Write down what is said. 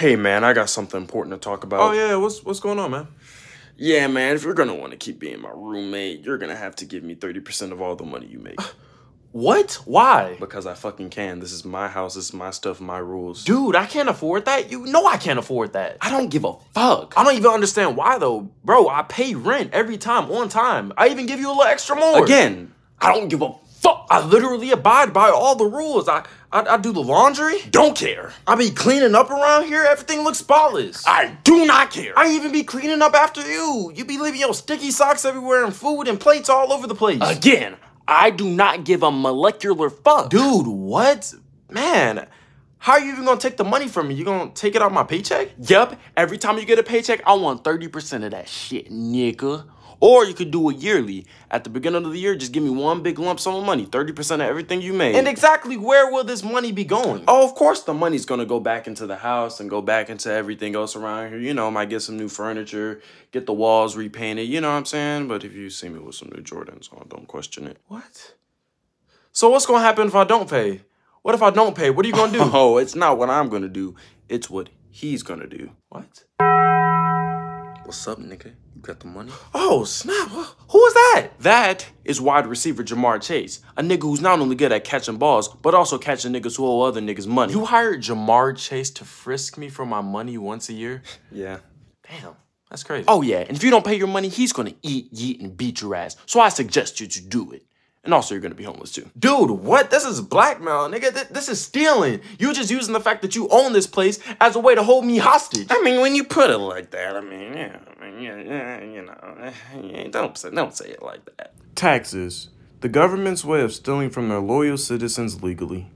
Hey man, I got something important to talk about. Oh yeah, what's what's going on, man? Yeah, man, if you're gonna want to keep being my roommate, you're gonna have to give me 30% of all the money you make. What? Why? Because I fucking can. This is my house. This is my stuff. My rules. Dude, I can't afford that. You know I can't afford that. I don't give a fuck. I don't even understand why though, bro. I pay rent every time on time. I even give you a little extra more. Again, I don't give a fuck. I literally abide by all the rules. I I, I do the laundry. Don't care. I be cleaning up around here. Everything looks spotless. I do not care. I even be cleaning up after you. You be leaving your sticky socks everywhere and food and plates all over the place. Again, I do not give a molecular fuck. Dude, what? Man, how are you even gonna take the money from me? You gonna take it out my paycheck? Yep. Every time you get a paycheck, I want 30% of that shit, nigga. Or you could do it yearly. At the beginning of the year, just give me one big lump sum of money, 30% of everything you made. And exactly where will this money be going? Oh, of course the money's gonna go back into the house and go back into everything else around here. You know, might get some new furniture, get the walls repainted, you know what I'm saying? But if you see me with some new Jordans on, don't question it. What? So what's gonna happen if I don't pay? What if I don't pay? What are you gonna do? Oh, it's not what I'm gonna do. It's what he's gonna do. What? What's up, nigga? You got the money? Oh, snap. Who is that? That is wide receiver Jamar Chase, a nigga who's not only good at catching balls, but also catching niggas who owe other niggas money. You hired Jamar Chase to frisk me for my money once a year? yeah. Damn. That's crazy. Oh, yeah. And if you don't pay your money, he's gonna eat, yeet, and beat your ass. So I suggest you to do it. And also, you're gonna be homeless too. Dude, what? This is blackmail, nigga. this is stealing. You just using the fact that you own this place as a way to hold me hostage. I mean, when you put it like that, I mean, yeah, I mean, yeah, yeah you know, yeah, eh, don't say, don't say it like that. Taxes, the government's way of stealing from their loyal citizens legally.